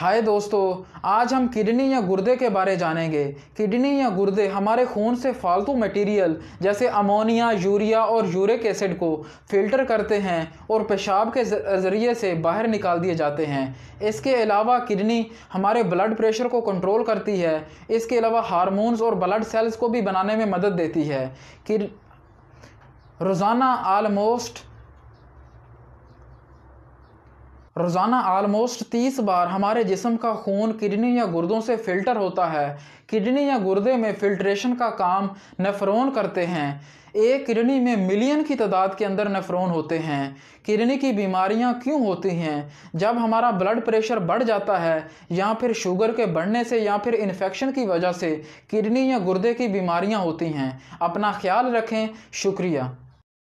हाय दोस्तों आज हम किडनी या गुर्दे के बारे जानेंगे किडनी या गुर्दे हमारे खून से फालतू मटेरियल जैसे अमोनिया यूरिया और यूरिक एसिड को फिल्टर करते हैं और पेशाब के ज़रिए से बाहर निकाल दिए जाते हैं इसके अलावा किडनी हमारे ब्लड प्रेशर को कंट्रोल करती है इसके अलावा हारमोन्स और ब्लड सेल्स को भी बनाने में मदद देती है कि रोज़ाना आलमोस्ट रोज़ाना आलमोस्ट तीस बार हमारे जिसम का खून किडनी या गुर्दों से फ़िल्टर होता है किडनी या गुर्दे में फ़िल्ट्रेशन का काम नेफ्रोन करते हैं एक किडनी में मिलियन की तादाद के अंदर नेफ्रोन होते हैं किडनी की बीमारियां क्यों होती हैं जब हमारा ब्लड प्रेशर बढ़ जाता है या फिर शुगर के बढ़ने से या फिर इन्फेक्शन की वजह से किडनी या गुर्दे की बीमारियां होती हैं अपना ख्याल रखें शुक्रिया